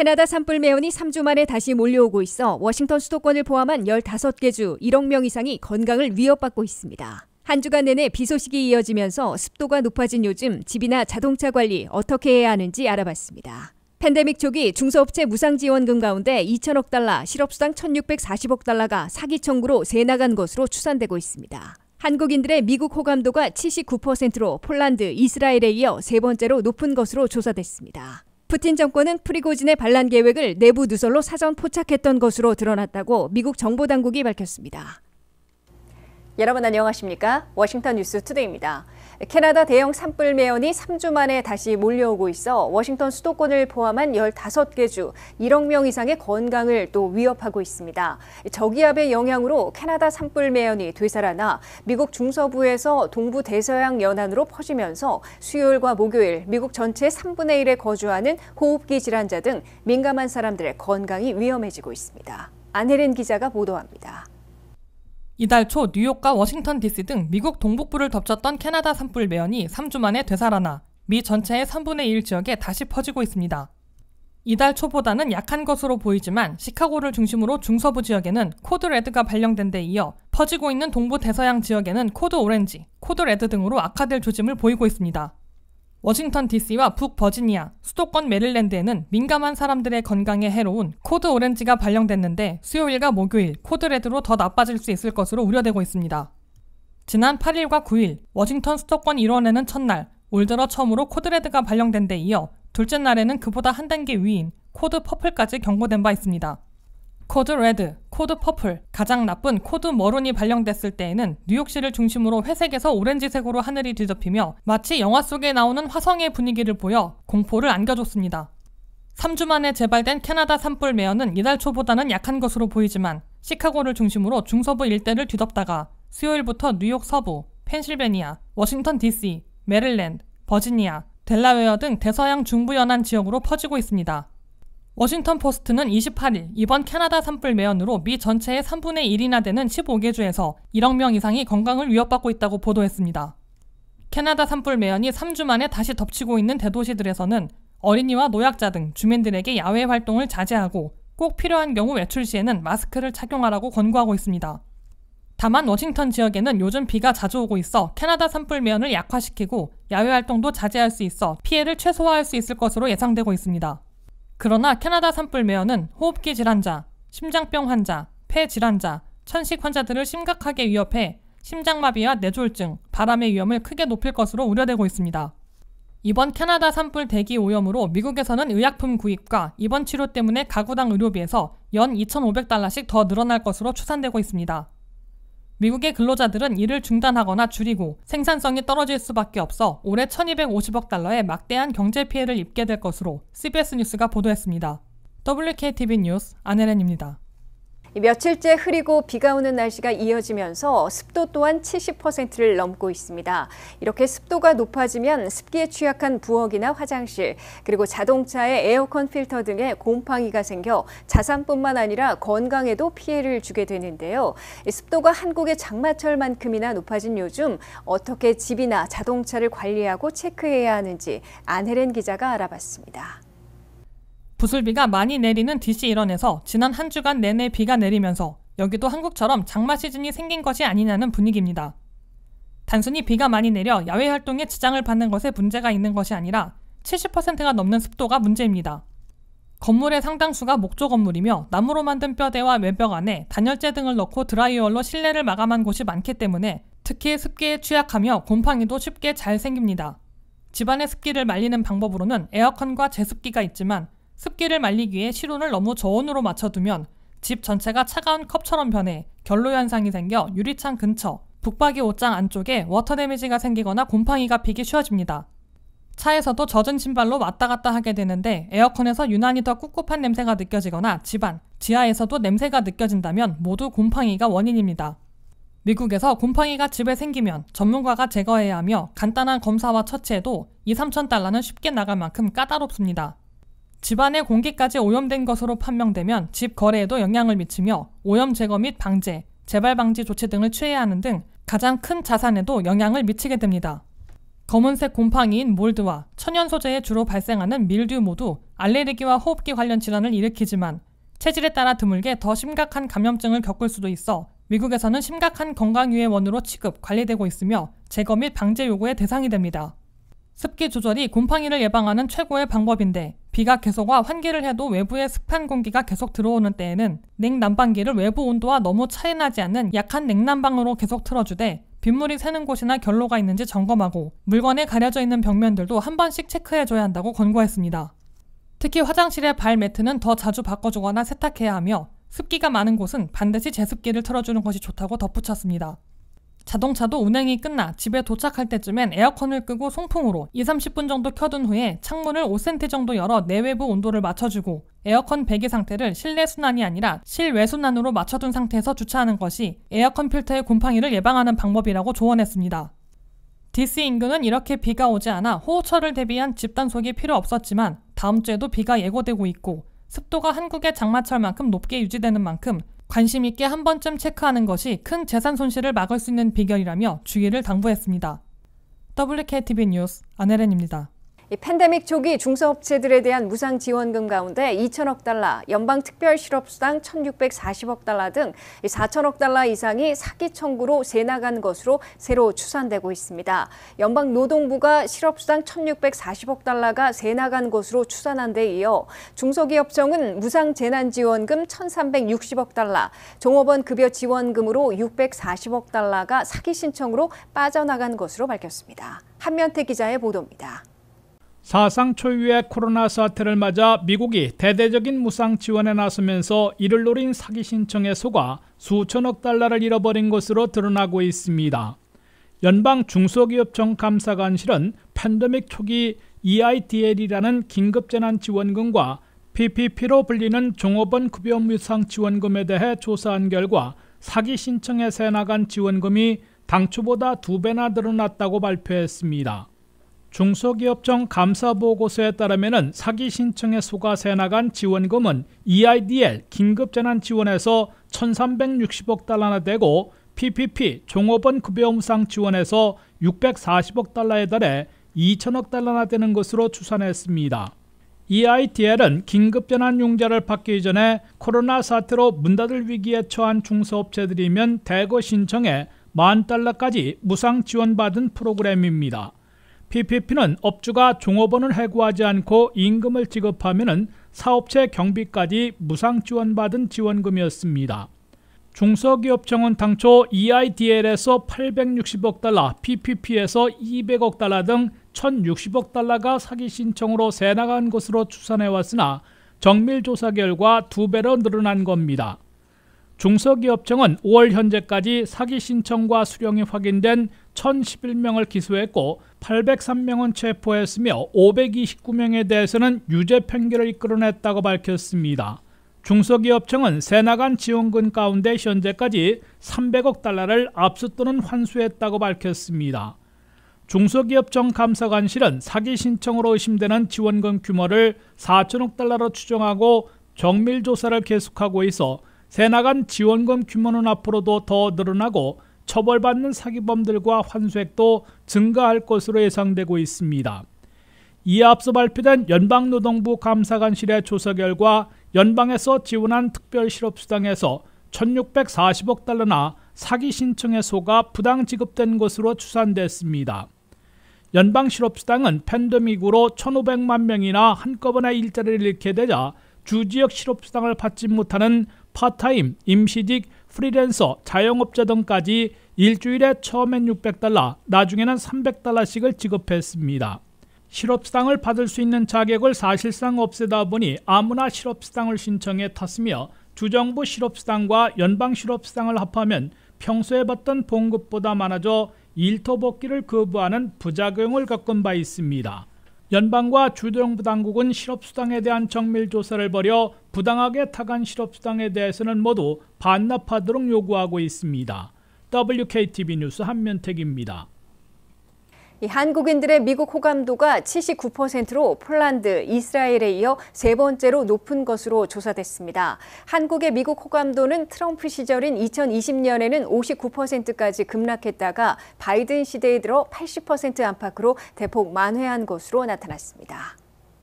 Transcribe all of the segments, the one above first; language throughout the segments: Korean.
캐나다 산불 매연이 3주 만에 다시 몰려오고 있어 워싱턴 수도권을 포함한 15개 주 1억 명 이상이 건강을 위협받고 있습니다. 한 주간 내내 비 소식이 이어지면서 습도가 높아진 요즘 집이나 자동차 관리 어떻게 해야 하는지 알아봤습니다. 팬데믹 초기 중소업체 무상 지원금 가운데 2천억 달러, 실업수당 1,640억 달러가 사기 청구로 새 나간 것으로 추산되고 있습니다. 한국인들의 미국 호감도가 79%로 폴란드, 이스라엘에 이어 세 번째로 높은 것으로 조사됐습니다. 푸틴 정권은 프리고진의 반란 계획을 내부 누설로 사전 포착했던 것으로 드러났다고 미국 정보 당국이 밝혔습니다. 여러분 안녕하십니까? 워싱턴 뉴스 투데이입니다. 캐나다 대형 산불 매연이 3주 만에 다시 몰려오고 있어 워싱턴 수도권을 포함한 15개 주 1억 명 이상의 건강을 또 위협하고 있습니다. 저기압의 영향으로 캐나다 산불 매연이 되살아나 미국 중서부에서 동부 대서양 연안으로 퍼지면서 수요일과 목요일 미국 전체 3분의 1에 거주하는 호흡기 질환자 등 민감한 사람들의 건강이 위험해지고 있습니다. 안혜린 기자가 보도합니다. 이달 초 뉴욕과 워싱턴 DC 등 미국 동북부를 덮쳤던 캐나다 산불 매연이 3주 만에 되살아나 미 전체의 3분의 1 지역에 다시 퍼지고 있습니다. 이달 초보다는 약한 것으로 보이지만 시카고를 중심으로 중서부 지역에는 코드 레드가 발령된 데 이어 퍼지고 있는 동부 대서양 지역에는 코드 오렌지, 코드 레드 등으로 악화될 조짐을 보이고 있습니다. 워싱턴 DC와 북버지니아, 수도권 메릴랜드에는 민감한 사람들의 건강에 해로운 코드 오렌지가 발령됐는데 수요일과 목요일 코드 레드로 더 나빠질 수 있을 것으로 우려되고 있습니다. 지난 8일과 9일 워싱턴 수도권 일원에는 첫날 올 들어 처음으로 코드 레드가 발령된 데 이어 둘째 날에는 그보다 한 단계 위인 코드 퍼플까지 경고된 바 있습니다. 코드 레드, 코드 퍼플, 가장 나쁜 코드 머룬이 발령됐을 때에는 뉴욕시를 중심으로 회색에서 오렌지색으로 하늘이 뒤덮이며 마치 영화 속에 나오는 화성의 분위기를 보여 공포를 안겨줬습니다. 3주 만에 재발된 캐나다 산불 매연은 이달 초보다는 약한 것으로 보이지만 시카고를 중심으로 중서부 일대를 뒤덮다가 수요일부터 뉴욕 서부, 펜실베니아, 워싱턴 DC, 메릴랜드, 버지니아, 델라웨어 등 대서양 중부 연안 지역으로 퍼지고 있습니다. 워싱턴 포스트는 28일 이번 캐나다 산불 매연으로 미 전체의 3분의 1이나 되는 15개 주에서 1억 명 이상이 건강을 위협받고 있다고 보도했습니다. 캐나다 산불 매연이 3주 만에 다시 덮치고 있는 대도시들에서는 어린이와 노약자 등 주민들에게 야외 활동을 자제하고 꼭 필요한 경우 외출 시에는 마스크를 착용하라고 권고하고 있습니다. 다만 워싱턴 지역에는 요즘 비가 자주 오고 있어 캐나다 산불 매연을 약화시키고 야외 활동도 자제할 수 있어 피해를 최소화할 수 있을 것으로 예상되고 있습니다. 그러나 캐나다 산불 매연은 호흡기 질환자, 심장병 환자, 폐 질환자, 천식 환자들을 심각하게 위협해 심장마비와 뇌졸증 바람의 위험을 크게 높일 것으로 우려되고 있습니다. 이번 캐나다 산불 대기 오염으로 미국에서는 의약품 구입과 입원 치료 때문에 가구당 의료비에서 연 2,500달러씩 더 늘어날 것으로 추산되고 있습니다. 미국의 근로자들은 일을 중단하거나 줄이고 생산성이 떨어질 수밖에 없어 올해 1250억 달러의 막대한 경제 피해를 입게 될 것으로 CBS 뉴스가 보도했습니다. WKTV 뉴스 안혜렌입니다. 며칠째 흐리고 비가 오는 날씨가 이어지면서 습도 또한 70%를 넘고 있습니다. 이렇게 습도가 높아지면 습기에 취약한 부엌이나 화장실, 그리고 자동차의 에어컨 필터 등에 곰팡이가 생겨 자산뿐만 아니라 건강에도 피해를 주게 되는데요. 습도가 한국의 장마철만큼이나 높아진 요즘 어떻게 집이나 자동차를 관리하고 체크해야 하는지 안혜렌 기자가 알아봤습니다. 부슬비가 많이 내리는 DC 일원에서 지난 한 주간 내내 비가 내리면서 여기도 한국처럼 장마 시즌이 생긴 것이 아니냐는 분위기입니다. 단순히 비가 많이 내려 야외 활동에 지장을 받는 것에 문제가 있는 것이 아니라 70%가 넘는 습도가 문제입니다. 건물의 상당수가 목조 건물이며 나무로 만든 뼈대와 외벽 안에 단열재 등을 넣고 드라이얼로 실내를 마감한 곳이 많기 때문에 특히 습기에 취약하며 곰팡이도 쉽게 잘 생깁니다. 집안의 습기를 말리는 방법으로는 에어컨과 제습기가 있지만 습기를 말리기 위해 실온을 너무 저온으로 맞춰두면 집 전체가 차가운 컵처럼 변해 결로 현상이 생겨 유리창 근처, 북박이 옷장 안쪽에 워터 데미지가 생기거나 곰팡이가 피기 쉬워집니다. 차에서도 젖은 신발로 왔다 갔다 하게 되는데 에어컨에서 유난히 더 꿉꿉한 냄새가 느껴지거나 집안, 지하에서도 냄새가 느껴진다면 모두 곰팡이가 원인입니다. 미국에서 곰팡이가 집에 생기면 전문가가 제거해야 하며 간단한 검사와 처치에도 2, 3천 달러는 쉽게 나갈 만큼 까다롭습니다. 집안의 공기까지 오염된 것으로 판명되면 집 거래에도 영향을 미치며 오염 제거 및 방제, 재발 방지 조치 등을 취해야 하는 등 가장 큰 자산에도 영향을 미치게 됩니다. 검은색 곰팡이인 몰드와 천연 소재에 주로 발생하는 밀듀 모두 알레르기와 호흡기 관련 질환을 일으키지만 체질에 따라 드물게 더 심각한 감염증을 겪을 수도 있어 미국에서는 심각한 건강유해원으로 취급, 관리되고 있으며 제거 및 방제 요구의 대상이 됩니다. 습기 조절이 곰팡이를 예방하는 최고의 방법인데 비가 계속와 환기를 해도 외부의 습한 공기가 계속 들어오는 때에는 냉난방기를 외부 온도와 너무 차이나지 않는 약한 냉난방으로 계속 틀어주되 빗물이 새는 곳이나 결로가 있는지 점검하고 물건에 가려져 있는 벽면들도 한 번씩 체크해줘야 한다고 권고했습니다. 특히 화장실의 발 매트는 더 자주 바꿔주거나 세탁해야 하며 습기가 많은 곳은 반드시 제습기를 틀어주는 것이 좋다고 덧붙였습니다. 자동차도 운행이 끝나 집에 도착할 때쯤엔 에어컨을 끄고 송풍으로 2, 0 30분 정도 켜둔 후에 창문을 5cm 정도 열어 내외부 온도를 맞춰주고 에어컨 배기 상태를 실내 순환이 아니라 실외 순환으로 맞춰둔 상태에서 주차하는 것이 에어컨 필터의 곰팡이를 예방하는 방법이라고 조언했습니다. 디스 인근은 이렇게 비가 오지 않아 호우철을 대비한 집단속이 필요 없었지만 다음 주에도 비가 예고되고 있고 습도가 한국의 장마철만큼 높게 유지되는 만큼 관심 있게 한 번쯤 체크하는 것이 큰 재산 손실을 막을 수 있는 비결이라며 주의를 당부했습니다. WKTV 뉴스 안혜렌입니다. 이 팬데믹 초기 중소업체들에 대한 무상 지원금 가운데 2천억 달러, 연방 특별 실업수당 1,640억 달러 등 4천억 달러 이상이 사기 청구로 새 나간 것으로 새로 추산되고 있습니다. 연방 노동부가 실업수당 1,640억 달러가 새 나간 것으로 추산한 데 이어 중소기업청은 무상 재난지원금 1,360억 달러, 종업원 급여 지원금으로 640억 달러가 사기 신청으로 빠져나간 것으로 밝혔습니다. 한면태 기자의 보도입니다. 사상 초유의 코로나 사태를 맞아 미국이 대대적인 무상 지원에 나서면서 이를 노린 사기 신청에 속아 수천억 달러를 잃어버린 것으로 드러나고 있습니다. 연방 중소기업청 감사관실은 팬데믹 초기 EIDL이라는 긴급재난지원금과 PPP로 불리는 종업원 급여 무상 지원금에 대해 조사한 결과 사기 신청에 새 나간 지원금이 당초보다 두 배나 늘어났다고 발표했습니다. 중소기업청 감사보고서에 따르면 사기 신청에 속아 새나간 지원금은 EIDL 긴급재난지원에서 1360억 달러나 되고 PPP 종업원 급여무상 지원에서 640억 달러에 달해 2천억 달러나 되는 것으로 추산했습니다. EIDL은 긴급재난용자를 받기 전에 코로나 사태로 문 닫을 위기에 처한 중소업체들이면 대거 신청해 만 달러까지 무상 지원받은 프로그램입니다. PPP는 업주가 종업원을 해고하지 않고 임금을 지급하면 사업체 경비까지 무상 지원받은 지원금이었습니다. 중소기업청은 당초 EIDL에서 860억 달러, PPP에서 200억 달러 등 1,060억 달러가 사기 신청으로 새 나간 것으로 추산해왔으나 정밀 조사 결과 두 배로 늘어난 겁니다. 중소기업청은 5월 현재까지 사기 신청과 수령이 확인된 1,011명을 기소했고 803명은 체포했으며 529명에 대해서는 유죄 판결을 이끌어냈다고 밝혔습니다. 중소기업청은 새나간 지원금 가운데 현재까지 300억 달러를 압수 또는 환수했다고 밝혔습니다. 중소기업청 감사관실은 사기 신청으로 의심되는 지원금 규모를 4천억 달러로 추정하고 정밀 조사를 계속하고 있어 새나간 지원금 규모는 앞으로도 더 늘어나고 처벌받는 사기범들과 환수액도 증가할 것으로 예상되고 있습니다. 이에 앞서 발표된 연방노동부 감사관실의 조사 결과 연방에서 지원한 특별실업수당에서 1640억 달러나 사기 신청의 소가 부당 지급된 것으로 추산됐습니다. 연방실업수당은 팬데믹으로 1,500만 명이나 한꺼번에 일자리를 잃게 되자 주지역 실업수당을 받지 못하는 파타임, 임시직, 프리랜서, 자영업자 등까지 일주일에 처음엔 600달러, 나중에는 300달러씩을 지급했습니다. 실업수당을 받을 수 있는 자격을 사실상 없애다 보니 아무나 실업수당을 신청해 탔으며 주정부 실업수당과 연방실업수당을 합하면 평소에 받던 봉급보다 많아져 일터 복귀를 거부하는 부작용을 겪은 바 있습니다. 연방과 주정부 당국은 실업수당에 대한 정밀 조사를 벌여 부당하게 타간 실업수당에 대해서는 모두 반납하도록 요구하고 있습니다. WKTV 뉴스 한면택입니다. 한국인들의 미국 호감도가 79%로 폴란드, 이스라엘에 이어 세 번째로 높은 것으로 조사됐습니다. 한국의 미국 호감도는 트럼프 시절인 2020년에는 59%까지 급락했다가 바이든 시대에 들어 80% 안팎으로 대폭 만회한 것으로 나타났습니다.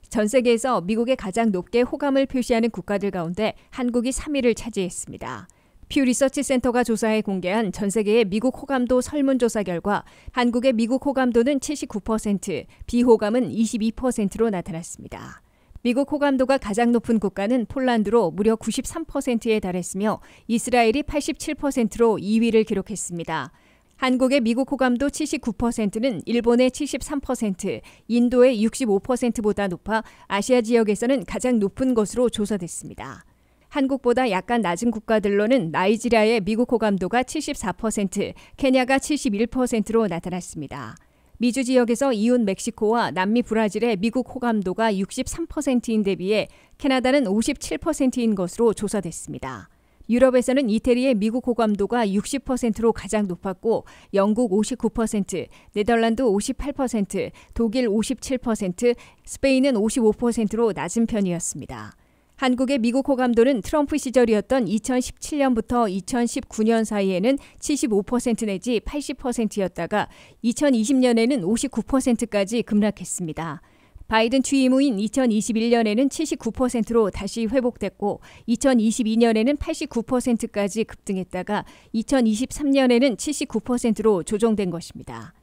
전 세계에서 미국에 가장 높게 호감을 표시하는 국가들 가운데 한국이 3위를 차지했습니다. 퓨 리서치 센터가 조사해 공개한 전 세계의 미국 호감도 설문조사 결과 한국의 미국 호감도는 79%, 비호감은 22%로 나타났습니다. 미국 호감도가 가장 높은 국가는 폴란드로 무려 93%에 달했으며 이스라엘이 87%로 2위를 기록했습니다. 한국의 미국 호감도 79%는 일본의 73%, 인도의 65%보다 높아 아시아 지역에서는 가장 높은 것으로 조사됐습니다. 한국보다 약간 낮은 국가들로는 나이지리아의 미국 호감도가 74%, 케냐가 71%로 나타났습니다. 미주 지역에서 이웃 멕시코와 남미 브라질의 미국 호감도가 63%인 대비해 캐나다는 57%인 것으로 조사됐습니다. 유럽에서는 이태리의 미국 호감도가 60%로 가장 높았고 영국 59%, 네덜란드 58%, 독일 57%, 스페인은 55%로 낮은 편이었습니다. 한국의 미국 호감도는 트럼프 시절이었던 2017년부터 2019년 사이에는 75% 내지 80%였다가 2020년에는 59%까지 급락했습니다. 바이든 취임 후인 2021년에는 79%로 다시 회복됐고 2022년에는 89%까지 급등했다가 2023년에는 79%로 조정된 것입니다.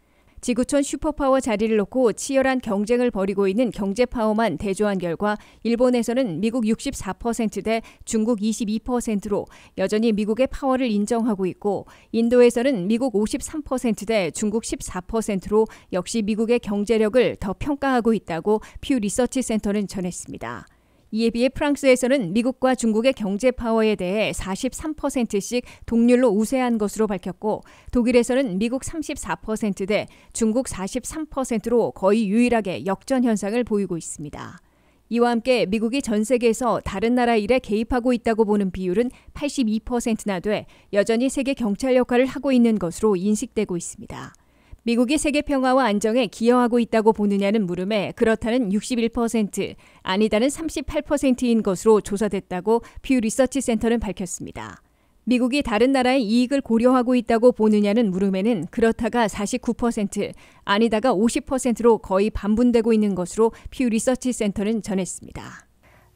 지구촌 슈퍼파워 자리를 놓고 치열한 경쟁을 벌이고 있는 경제파워만 대조한 결과 일본에서는 미국 64%대 중국 22%로 여전히 미국의 파워를 인정하고 있고 인도에서는 미국 53%대 중국 14%로 역시 미국의 경제력을 더 평가하고 있다고 퓨 리서치 센터는 전했습니다. 이에 비해 프랑스에서는 미국과 중국의 경제 파워에 대해 43%씩 동률로 우세한 것으로 밝혔고 독일에서는 미국 34%대 중국 43%로 거의 유일하게 역전 현상을 보이고 있습니다. 이와 함께 미국이 전 세계에서 다른 나라 일에 개입하고 있다고 보는 비율은 82%나 돼 여전히 세계 경찰 역할을 하고 있는 것으로 인식되고 있습니다. 미국이 세계 평화와 안정에 기여하고 있다고 보느냐는 물음에 그렇다는 61%, 아니다는 38%인 것으로 조사됐다고 퓨 리서치 센터는 밝혔습니다. 미국이 다른 나라의 이익을 고려하고 있다고 보느냐는 물음에는 그렇다가 49%, 아니다가 50%로 거의 반분되고 있는 것으로 퓨 리서치 센터는 전했습니다.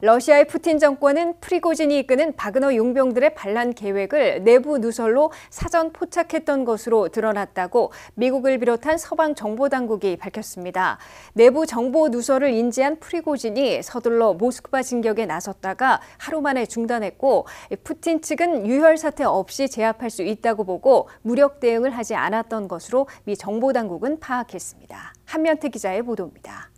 러시아의 푸틴 정권은 프리고진이 이끄는 바그너 용병들의 반란 계획을 내부 누설로 사전 포착했던 것으로 드러났다고 미국을 비롯한 서방 정보 당국이 밝혔습니다. 내부 정보 누설을 인지한 프리고진이 서둘러 모스크바 진격에 나섰다가 하루 만에 중단했고 푸틴 측은 유혈 사태 없이 제압할 수 있다고 보고 무력 대응을 하지 않았던 것으로 미 정보 당국은 파악했습니다. 한면태 기자의 보도입니다.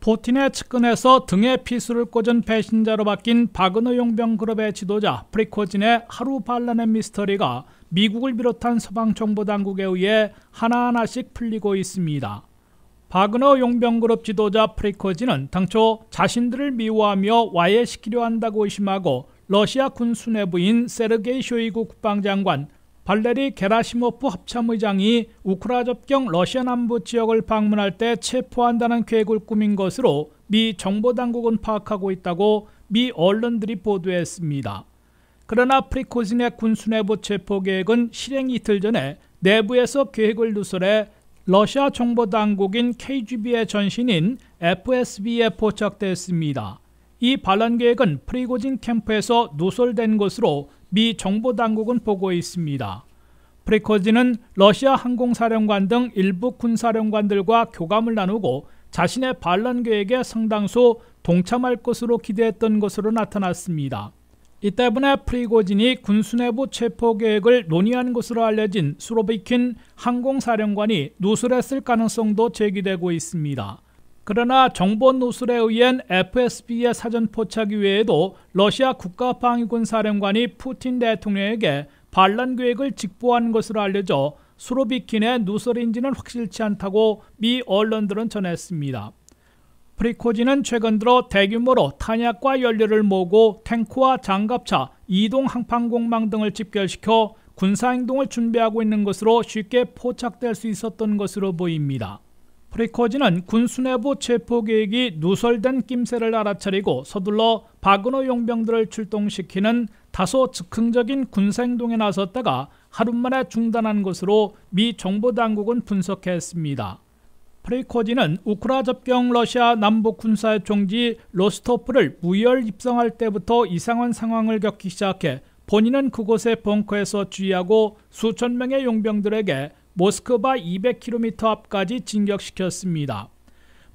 포틴의 측근에서 등에 피수를 꽂은 배신자로 바뀐 바그너 용병 그룹의 지도자 프리코진의 하루 반란의 미스터리가 미국을 비롯한 서방 정보 당국에 의해 하나하나씩 풀리고 있습니다. 바그너 용병그룹 지도자 프리코진은 당초 자신들을 미워하며 와해시키려 한다고 의심하고 러시아 군 수뇌부인 세르게이 쇼이구 국방장관 발레리 게라시모프 합참의장이 우크라 접경 러시아 남부 지역을 방문할 때 체포한다는 계획을 꾸민 것으로 미 정보당국은 파악하고 있다고 미 언론들이 보도했습니다. 그러나 프리코진의 군수내부 체포 계획은 실행 이틀 전에 내부에서 계획을 누설해 러시아 정보당국인 KGB의 전신인 FSB에 포착됐습니다. 이 반란 계획은 프리고진 캠프에서 누설된 것으로 미 정보당국은 보고 있습니다. 프리코지는 러시아 항공사령관 등 일부 군사령관들과 교감을 나누고 자신의 반란 계획에 상당수 동참할 것으로 기대했던 것으로 나타났습니다. 이 때문에 프리고진이 군수 내부 체포 계획을 논의한 것으로 알려진 수로비킨 항공사령관이 누술했을 가능성도 제기되고 있습니다. 그러나 정보 노술에 의한 FSB의 사전 포착 이외에도 러시아 국가방위군 사령관이 푸틴 대통령에게 반란 계획을 직보한 것으로 알려져 수로비킨의 누설인지는 확실치 않다고 미 언론들은 전했습니다. 프리코지는 최근 들어 대규모로 탄약과 연료를 모으고 탱크와 장갑차, 이동 항판공망 등을 집결시켜 군사행동을 준비하고 있는 것으로 쉽게 포착될 수 있었던 것으로 보입니다. 프리코지는 군수내부 체포 계획이 누설된 낌새를 알아차리고 서둘러 바그호 용병들을 출동시키는 다소 즉흥적인 군생동에 나섰다가 하루 만에 중단한 것으로 미 정보당국은 분석했습니다. 프리코지는 우크라 접경 러시아 남북 군사의 총지 로스토프를 무혈 입성할 때부터 이상한 상황을 겪기 시작해 본인은 그곳의 벙커에서 주의하고 수천 명의 용병들에게 모스크바 200km 앞까지 진격시켰습니다.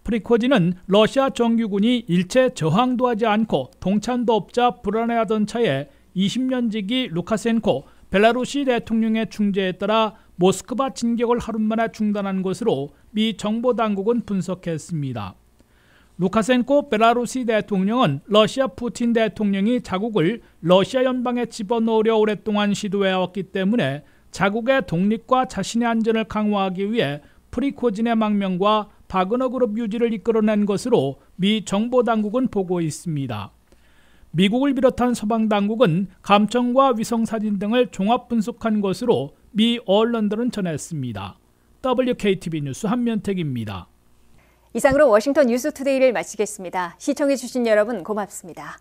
프리코지는 러시아 정규군이 일체 저항도 하지 않고 동참도 없자 불안해하던 차에 20년 지기 루카센코 벨라루시 대통령의 중재에 따라 모스크바 진격을 하루 만에 중단한 것으로 미 정보당국은 분석했습니다. 루카센코 벨라루시 대통령은 러시아 푸틴 대통령이 자국을 러시아 연방에 집어넣으려 오랫동안 시도해왔기 때문에 자국의 독립과 자신의 안전을 강화하기 위해 프리코진의 망명과 바그너 그룹 유지를 이끌어낸 것으로 미 정보 당국은 보고 있습니다. 미국을 비롯한 서방 당국은 감청과 위성 사진 등을 종합 분석한 것으로 미 언론들은 전했습니다. WKTV 뉴스 한면택입니다. 이상으로 워싱턴 뉴스 투데이를 마치겠습니다. 시청해 주신 여러분 고맙습니다.